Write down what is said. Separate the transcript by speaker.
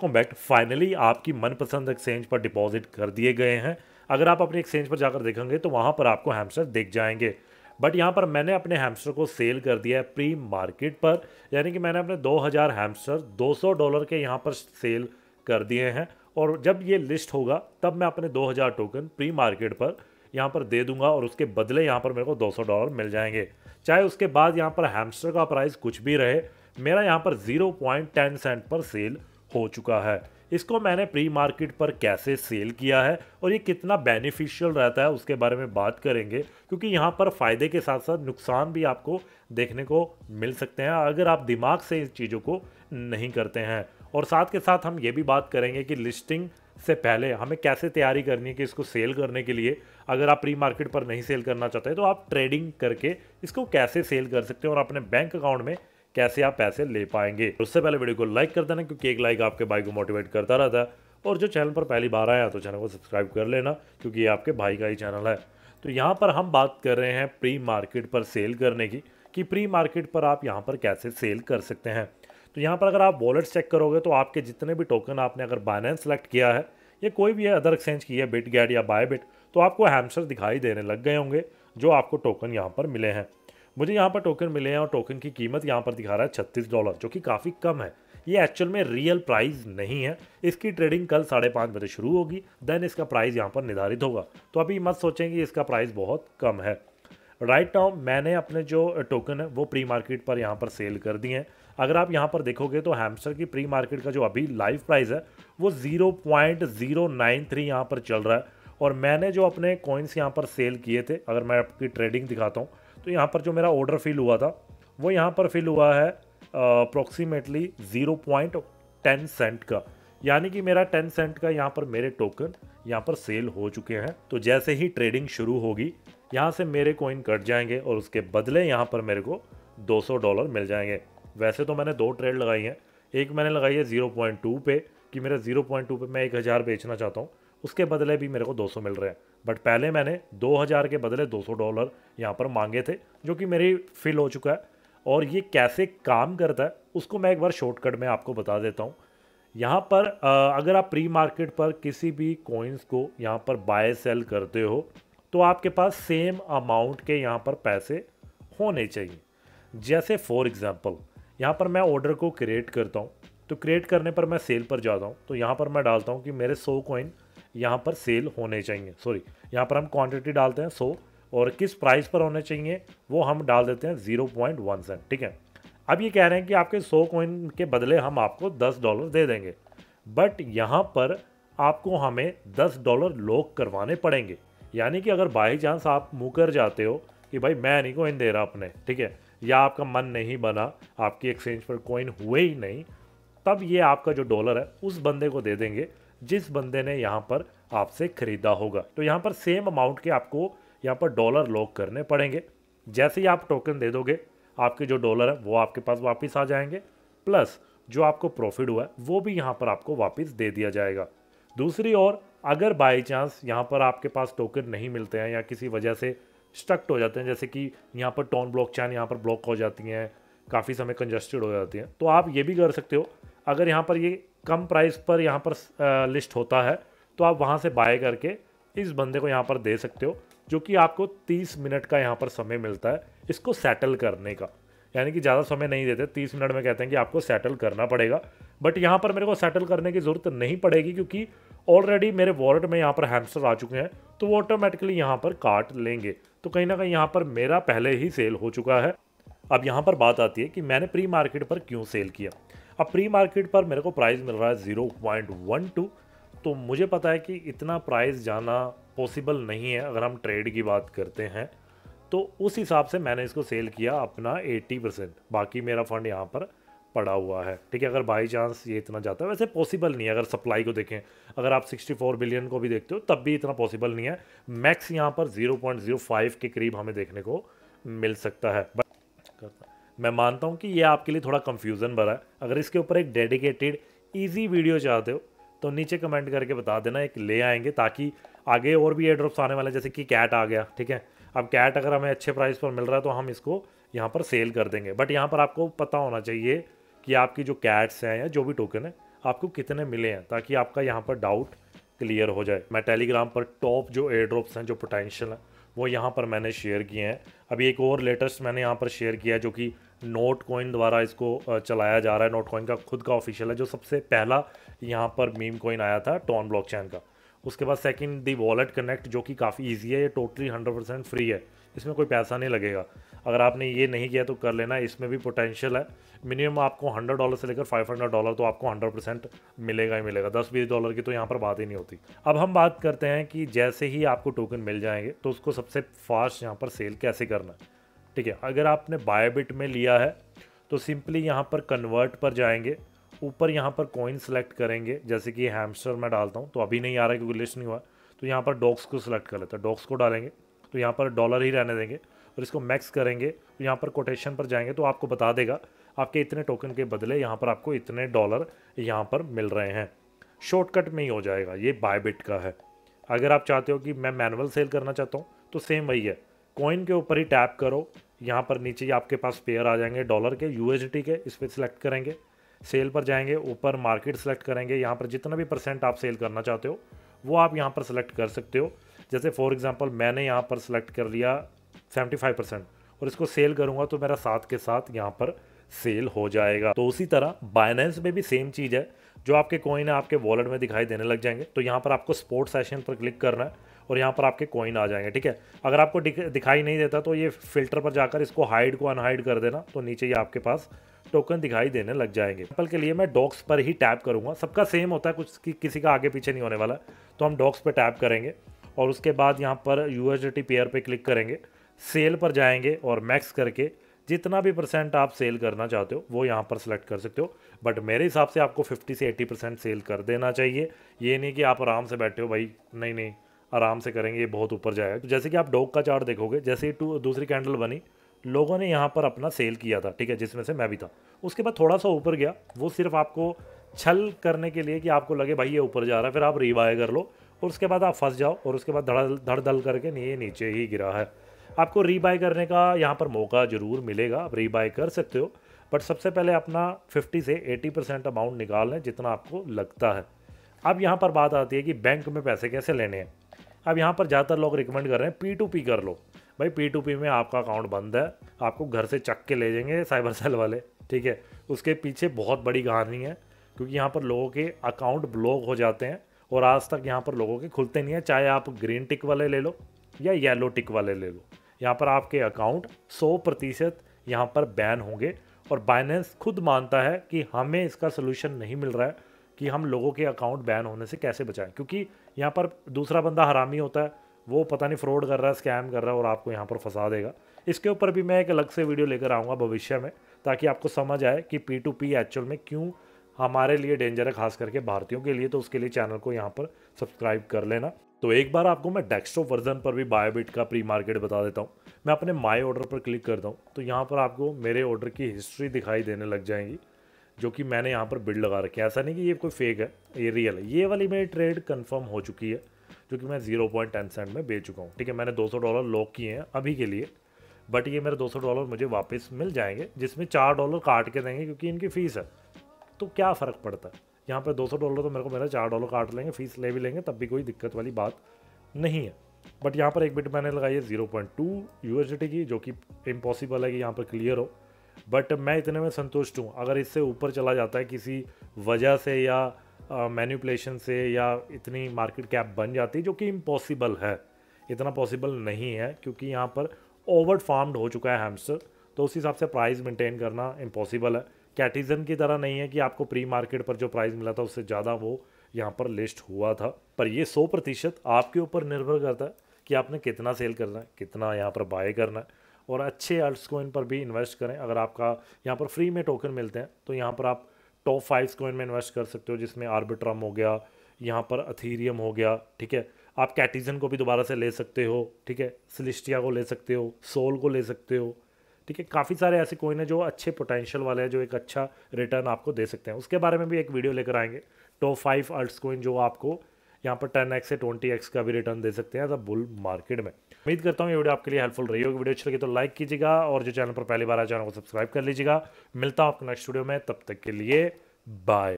Speaker 1: को bank finally आपकी मनपसंद एक्सचेंज पर डिपॉजिट कर दिए गए हैं अगर आप अपने एक्सचेंज पर जाकर देखेंगे तो वहाँ पर आपको हैमस्टर देख जाएंगे बट यहाँ पर मैंने अपने हैमस्टर को सेल कर दिया है प्री मार्केट पर यानी कि मैंने अपने 2000 हैमस्टर दो डॉलर के यहाँ पर सेल कर दिए हैं और जब ये लिस्ट होगा तब मैं अपने 2000 टोकन प्री मार्केट पर यहाँ पर दे दूंगा और उसके बदले यहाँ पर मेरे को 200 डॉलर मिल जाएंगे चाहे उसके बाद यहाँ पर हैमस्टर का प्राइस कुछ भी रहे मेरा यहाँ पर 0.10 सेंट पर सेल हो चुका है इसको मैंने प्री मार्केट पर कैसे सेल किया है और ये कितना बेनिफिशियल रहता है उसके बारे में बात करेंगे क्योंकि यहाँ पर फ़ायदे के साथ साथ नुकसान भी आपको देखने को मिल सकते हैं अगर आप दिमाग से इन चीज़ों को नहीं करते हैं और साथ के साथ हम ये भी बात करेंगे कि लिस्टिंग से पहले हमें कैसे तैयारी करनी है कि इसको सेल करने के लिए अगर आप प्री मार्केट पर नहीं सेल करना चाहते तो आप ट्रेडिंग करके इसको कैसे सेल कर सकते हैं और अपने बैंक अकाउंट में कैसे आप पैसे ले पाएंगे उससे पहले वीडियो को लाइक कर देना क्योंकि एक लाइक आपके भाई को मोटिवेट करता रहता है और जो चैनल पर पहली बार आया तो चैनल को सब्सक्राइब कर लेना क्योंकि ये आपके भाई का ही चैनल है तो यहाँ पर हम बात कर रहे हैं प्री मार्केट पर सेल करने की कि प्री मार्केट पर आप यहाँ पर कैसे सेल कर सकते हैं तो यहाँ पर अगर आप वॉलेट्स चेक करोगे तो आपके जितने भी टोकन आपने अगर बाइनेंस सेलेक्ट किया है या कोई भी अदर एक्सचेंज की है बिट गैड या बाय बिट तो आपको हैमसर दिखाई देने लग गए होंगे जो आपको टोकन यहाँ पर मिले हैं मुझे यहाँ पर टोकन मिले हैं और टोकन की कीमत यहाँ पर दिखा रहा है छत्तीस डॉलर जो कि काफ़ी कम है ये एक्चुअल में रियल प्राइस नहीं है इसकी ट्रेडिंग कल साढ़े पाँच बजे शुरू होगी देन इसका प्राइस यहाँ पर निर्धारित होगा तो अभी मत सोचें कि इसका प्राइस बहुत कम है राइट right नाउ मैंने अपने जो टोकन है वो प्री मार्केट पर यहाँ पर सेल कर दिए हैं अगर आप यहाँ पर देखोगे तो हैमस्टर की प्री मार्केट का जो अभी लाइव प्राइस है वो zero point zero nine three यहाँ पर चल रहा है और मैंने जो अपने कॉइन्स यहाँ पर सेल किए थे अगर मैं आपकी ट्रेडिंग दिखाता हूँ तो यहाँ पर जो मेरा ऑर्डर फिल हुआ था वो यहाँ पर फिल हुआ है approximately zero point ten cent का यानी कि मेरा टेन सेंट का यहाँ पर मेरे टोकन यहाँ पर सेल हो चुके हैं तो जैसे ही ट्रेडिंग शुरू होगी यहाँ से मेरे कोइन कट जाएंगे और उसके बदले यहाँ पर मेरे को 200 डॉलर मिल जाएंगे वैसे तो मैंने दो ट्रेड लगाई हैं एक मैंने लगाई है 0.2 पे कि मेरा 0.2 पे मैं एक हज़ार बेचना चाहता हूँ उसके बदले भी मेरे को 200 मिल रहे हैं बट पहले मैंने 2000 के बदले 200 डॉलर यहाँ पर मांगे थे जो कि मेरी फिल हो चुका है और ये कैसे काम करता है उसको मैं एक बार शॉर्टकट में आपको बता देता हूँ यहाँ पर अगर आप प्री मार्केट पर किसी भी कॉइन्स को यहाँ पर बाय सेल करते हो तो आपके पास सेम अमाउंट के यहाँ पर पैसे होने चाहिए जैसे फॉर एग्ज़ाम्पल यहाँ पर मैं ऑर्डर को क्रिएट करता हूँ तो क्रिएट करने पर मैं सेल पर जाता हूँ तो यहाँ पर मैं डालता हूँ कि मेरे सौ कॉइन यहाँ पर सेल होने चाहिए सॉरी यहाँ पर हम क्वांटिटी डालते हैं सो और किस प्राइस पर होने चाहिए वो हम डाल देते हैं ज़ीरो पॉइंट वन सेंट ठीक है अब ये कह रहे हैं कि आपके सौ कोइन के बदले हम आपको दस डॉलर दे देंगे बट यहाँ पर आपको हमें दस डॉलर लॉक करवाने पड़ेंगे यानी कि अगर बाई चांस आप मुकर जाते हो कि भाई मैं नहीं कोइन दे रहा अपने ठीक है या आपका मन नहीं बना आपकी एक्सचेंज पर कोइन हुए ही नहीं तब ये आपका जो डॉलर है उस बंदे को दे देंगे जिस बंदे ने यहाँ पर आपसे खरीदा होगा तो यहाँ पर सेम अमाउंट के आपको यहाँ पर डॉलर लॉक करने पड़ेंगे जैसे ही आप टोकन दे दोगे आपके जो डॉलर है वो आपके पास वापस आ जाएंगे प्लस जो आपको प्रॉफिट हुआ है वो भी यहाँ पर आपको वापस दे दिया जाएगा दूसरी ओर अगर बाई चांस यहाँ पर आपके पास टोकन नहीं मिलते हैं या किसी वजह से स्ट्रक्ट हो जाते हैं जैसे कि यहाँ पर टोन ब्लॉक चैन यहाँ पर ब्लॉक हो जाती हैं काफ़ी समय कंजस्टेड हो जाती हैं तो आप ये भी कर सकते हो अगर यहाँ पर ये कम प्राइस पर यहाँ पर लिस्ट होता है तो आप वहाँ से बाय करके इस बंदे को यहाँ पर दे सकते हो जो कि आपको 30 मिनट का यहाँ पर समय मिलता है इसको सेटल करने का यानी कि ज़्यादा समय नहीं देते 30 मिनट में कहते हैं कि आपको सेटल करना पड़ेगा बट यहाँ पर मेरे को सेटल करने की ज़रूरत नहीं पड़ेगी क्योंकि ऑलरेडी मेरे वॉलेट में यहाँ पर हैमस्टर आ चुके हैं तो वो ऑटोमेटिकली यहाँ पर काट लेंगे तो कहीं ना कहीं यहाँ पर मेरा पहले ही सेल हो चुका है अब यहाँ पर बात आती है कि मैंने प्री मार्केट पर क्यों सेल किया अब प्री मार्केट पर मेरे को प्राइस मिल रहा है ज़ीरो पॉइंट वन टू तो मुझे पता है कि इतना प्राइस जाना पॉसिबल नहीं है अगर हम ट्रेड की बात करते हैं तो उस हिसाब से मैंने इसको सेल किया अपना एट्टी परसेंट बाकी मेरा फंड यहाँ पर पड़ा हुआ है ठीक है अगर बाई चांस ये इतना जाता है वैसे पॉसिबल नहीं है अगर सप्लाई को देखें अगर आप 64 बिलियन को भी देखते हो तब भी इतना पॉसिबल नहीं है मैक्स यहाँ पर 0.05 के करीब हमें देखने को मिल सकता है बट करता मैं मानता हूँ कि ये आपके लिए थोड़ा कन्फ्यूज़न भरा है अगर इसके ऊपर एक डेडिकेटेड ईजी वीडियो चाहते हो तो नीचे कमेंट करके बता देना एक ले आएंगे ताकि आगे और भी एयर आने वाले जैसे कि कैट आ गया ठीक है अब कैट अगर हमें अच्छे प्राइस पर मिल रहा है तो हम इसको यहाँ पर सेल कर देंगे बट यहाँ पर आपको पता होना चाहिए कि आपकी जो कैट्स हैं या जो भी टोकन है आपको कितने मिले हैं ताकि आपका यहाँ पर डाउट क्लियर हो जाए मैं टेलीग्राम पर टॉप जो एयर ड्रॉप्स हैं जो पोटेंशियल हैं वो यहाँ पर मैंने शेयर किए हैं अभी एक और लेटेस्ट मैंने यहाँ पर शेयर किया है जो कि नोट कॉइन द्वारा इसको चलाया जा रहा है नोट कॉइन का खुद का ऑफिशियल है जो सबसे पहला यहाँ पर मीम कॉइन आया था टॉन ब्लॉकचेन का उसके बाद सेकंड दी वॉलेट कनेक्ट जो कि काफ़ी ईजी है ये टोटली हंड्रेड परसेंट फ्री है इसमें कोई पैसा नहीं लगेगा अगर आपने ये नहीं किया तो कर लेना इसमें भी पोटेंशियल है मिनिमम आपको हंड्रेड डॉलर से लेकर फाइव हंड्रेड डॉलर तो आपको हंड्रेड परसेंट मिलेगा ही मिलेगा दस बीस डॉलर की तो यहाँ पर बात ही नहीं होती अब हम बात करते हैं कि जैसे ही आपको टोकन मिल जाएंगे तो उसको सबसे फास्ट यहाँ पर सेल कैसे करना है ठीक है अगर आपने बायोबिट में लिया है तो सिंपली यहाँ पर कन्वर्ट पर जाएंगे ऊपर यहाँ पर कॉइन सेलेक्ट करेंगे जैसे कि हैमस्टर मैं डालता हूँ तो अभी नहीं आ रहा क्योंकि लिस्ट नहीं हुआ तो यहाँ पर डॉग्स को सिलेक्ट कर लेते हैं डॉग्स को डालेंगे तो यहाँ पर डॉलर ही रहने देंगे और इसको मैक्स करेंगे तो यहाँ पर कोटेशन पर जाएंगे तो आपको बता देगा आपके इतने टोकन के बदले यहाँ पर आपको इतने डॉलर यहाँ पर मिल रहे हैं शॉर्टकट में ही हो जाएगा ये बायबिट का है अगर आप चाहते हो कि मैं मैनुअल सेल करना चाहता हूँ तो सेम वही है कॉइन के ऊपर ही टैप करो यहाँ पर नीचे आपके पास पेयर आ जाएंगे डॉलर के यू के इस पर सिलेक्ट करेंगे सेल पर जाएंगे ऊपर मार्केट सेलेक्ट करेंगे यहाँ पर जितना भी परसेंट आप सेल करना चाहते हो वो आप यहाँ पर सेलेक्ट कर सकते हो जैसे फॉर एग्जांपल मैंने यहाँ पर सेलेक्ट कर लिया 75 परसेंट और इसको सेल करूँगा तो मेरा साथ के साथ यहाँ पर सेल हो जाएगा तो उसी तरह बाइनेंस में भी सेम चीज़ है जो आपके कॉइन है आपके वॉलेट में दिखाई देने लग जाएंगे तो यहाँ पर आपको स्पोर्ट सेशन पर क्लिक करना है और यहाँ पर आपके कॉइन आ जाएंगे ठीक है अगर आपको दिखाई नहीं देता तो ये फिल्टर पर जाकर इसको हाइड को अनहाइड कर देना तो नीचे ही आपके पास टोकन दिखाई देने लग जाएंगे एप्पल के लिए मैं डॉक्स पर ही टैप करूँगा सबका सेम होता है कुछ कि, किसी का आगे पीछे नहीं होने वाला तो हम डॉक्स पर टैप करेंगे और उसके बाद यहाँ पर यू एस पेयर पर क्लिक करेंगे सेल पर जाएंगे और मैक्स करके जितना भी परसेंट आप सेल करना चाहते हो वो यहाँ पर सेलेक्ट कर सकते हो बट मेरे हिसाब से आपको 50 से 80 परसेंट सेल कर देना चाहिए ये नहीं कि आप आराम से बैठे हो भाई नहीं नहीं आराम से करेंगे ये बहुत ऊपर जाएगा तो जैसे कि आप डॉग का चार्ट देखोगे जैसे ही टू दूसरी कैंडल बनी लोगों ने यहाँ पर अपना सेल किया था ठीक है जिसमें से मैं भी था उसके बाद थोड़ा सा ऊपर गया वो सिर्फ आपको छल करने के लिए कि आपको लगे भाई ये ऊपर जा रहा है फिर आप रिवाय कर लो और उसके बाद आप फंस जाओ और उसके बाद धड़ धड़ दल करके ये नीचे ही गिरा है आपको रीबाय करने का यहाँ पर मौका ज़रूर मिलेगा आप रीबाय कर सकते हो बट सबसे पहले अपना 50 से 80 परसेंट अमाउंट निकाल लें जितना आपको लगता है अब यहाँ पर बात आती है कि बैंक में पैसे कैसे लेने हैं अब यहाँ पर ज़्यादातर लोग रिकमेंड कर रहे हैं पी टू पी कर लो भाई पी टू पी में आपका अकाउंट बंद है आपको घर से चक के ले जाएंगे साइबर सेल वाले ठीक है उसके पीछे बहुत बड़ी कहानी है क्योंकि यहाँ पर लोगों के अकाउंट ब्लॉक हो जाते हैं और आज तक यहाँ पर लोगों के खुलते नहीं हैं चाहे आप ग्रीन टिक वाले ले लो या येलो टिक वाले ले लो यहाँ पर आपके अकाउंट सौ प्रतिशत यहाँ पर बैन होंगे और बाइनेंस खुद मानता है कि हमें इसका सोल्यूशन नहीं मिल रहा है कि हम लोगों के अकाउंट बैन होने से कैसे बचाएं क्योंकि यहाँ पर दूसरा बंदा हरामी होता है वो पता नहीं फ्रॉड कर रहा है स्कैम कर रहा है और आपको यहाँ पर फंसा देगा इसके ऊपर भी मैं एक अलग से वीडियो लेकर आऊँगा भविष्य में ताकि आपको समझ आए कि पी टू पी एक्चुअल में क्यों हमारे लिए डेंजर है खास करके भारतीयों के लिए तो उसके लिए चैनल को यहाँ पर सब्सक्राइब कर लेना तो एक बार आपको मैं डेस्कटॉप वर्जन पर भी बायोबिट का प्री मार्केट बता देता हूँ मैं अपने माई ऑर्डर पर क्लिक करता हूँ तो यहाँ पर आपको मेरे ऑर्डर की हिस्ट्री दिखाई देने लग जाएंगी जो कि मैंने यहाँ पर बिल्ड लगा रखी है ऐसा नहीं कि ये कोई फेक है ये रियल है ये वाली मेरी ट्रेड कन्फर्म हो चुकी है जो कि मैं जीरो पॉइंट टेन सेंट में बेच चुका हूँ ठीक है मैंने दो सौ डॉलर लॉक किए हैं अभी के लिए बट ये मेरे दो सौ डॉलर मुझे वापस मिल जाएंगे जिसमें चार डॉलर काट के देंगे क्योंकि इनकी फ़ीस है तो क्या फ़र्क पड़ता है यहाँ पर दो सौ डॉलर तो मेरे को मेरा चार डॉलर काट लेंगे फ़ीस ले भी लेंगे तब भी कोई दिक्कत वाली बात नहीं है बट यहाँ पर एक बिट मैंने लगाई है जीरो पॉइंट टू की जो कि इम्पॉसिबल है कि यहाँ पर क्लियर हो बट मैं इतने में संतुष्ट हूँ अगर इससे ऊपर चला जाता है किसी वजह से या मैन्यूपलेशन uh, से या इतनी मार्केट कैप बन जाती जो कि इम्पॉसिबल है इतना पॉसिबल नहीं है क्योंकि यहाँ पर ओवर फार्म्ड हो चुका है हैम्स्टर तो उस हिसाब से प्राइस मेंटेन करना इम्पॉसिबल है कैटिजन की तरह नहीं है कि आपको प्री मार्केट पर जो प्राइस मिला था उससे ज़्यादा वो यहाँ पर लिस्ट हुआ था पर ये सौ प्रतिशत आपके ऊपर निर्भर करता है कि आपने कितना सेल करना है कितना यहाँ पर बाय करना है और अच्छे अर्ट्स कोइन पर भी इन्वेस्ट करें अगर आपका यहाँ पर फ्री में टोकन मिलते हैं तो यहाँ पर आप टॉप फाइव कोइन में इन्वेस्ट कर सकते हो जिसमें आर्बिट्रम हो गया यहाँ पर अथीरियम हो गया ठीक है आप कैटिजन को भी दोबारा से ले सकते हो ठीक है सिलिस्टिया को ले सकते हो सोल को ले सकते हो ठीक है काफ़ी सारे ऐसे कोइन हैं जो अच्छे पोटेंशियल वाले हैं जो एक अच्छा रिटर्न आपको दे सकते हैं उसके बारे में भी एक वीडियो लेकर आएंगे टॉप फाइव अर्ट्स कोइन जो आपको यहाँ पर टेन एक्स से ट्वेंटी एक्स का भी रिटर्न दे सकते हैं एज अ बुल मार्केट में उम्मीद करता हूँ ये वीडियो आपके लिए हेल्पफुल रही होगी वीडियो अच्छी लगी तो लाइक कीजिएगा और जो चैनल पर पहली बार आया चैनल को सब्सक्राइब कर लीजिएगा मिलता हूँ आपको नेक्स्ट वीडियो में तब तक के लिए बाय